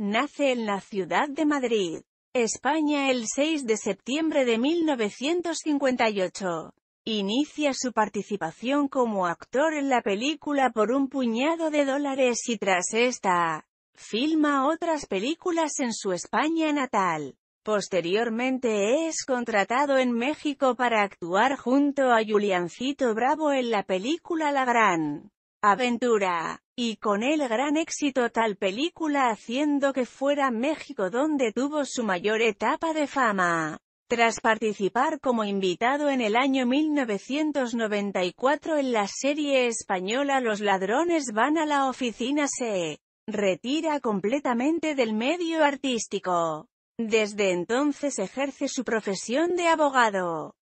Nace en la ciudad de Madrid, España el 6 de septiembre de 1958. Inicia su participación como actor en la película Por un puñado de dólares y tras esta, filma otras películas en su España natal. Posteriormente es contratado en México para actuar junto a Juliancito Bravo en la película La Gran Aventura y con el gran éxito tal película haciendo que fuera México donde tuvo su mayor etapa de fama. Tras participar como invitado en el año 1994 en la serie española Los ladrones van a la oficina se retira completamente del medio artístico. Desde entonces ejerce su profesión de abogado.